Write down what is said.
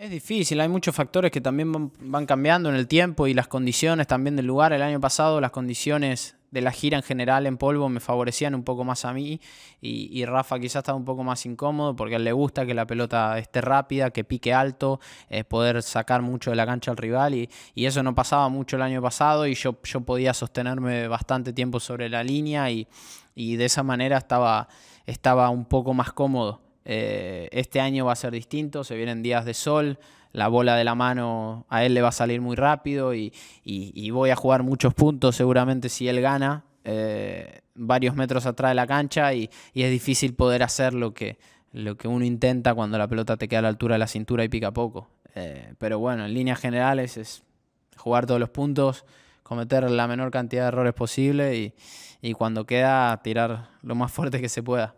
Es difícil, hay muchos factores que también van cambiando en el tiempo y las condiciones también del lugar. El año pasado las condiciones de la gira en general en polvo me favorecían un poco más a mí y, Rafa quizás estaba un poco más incómodo porque a él le gusta que la pelota esté rápida, que pique alto, eh, poder sacar mucho de la cancha al rival y, eso no pasaba mucho el año pasado y yo, yo podía sostenerme bastante tiempo sobre la línea y, y de esa manera estaba, estaba un poco más cómodo. Eh, este año va a ser distinto, se vienen días de sol, la bola de la mano a él le va a salir muy rápido y, voy a jugar muchos puntos seguramente si él gana, eh, varios metros atrás de la cancha y, es difícil poder hacer lo que, uno intenta cuando la pelota te queda a la altura de la cintura y pica poco. Eh, pero bueno, en líneas generales es jugar todos los puntos, cometer la menor cantidad de errores posible y cuando queda tirar lo más fuerte que se pueda.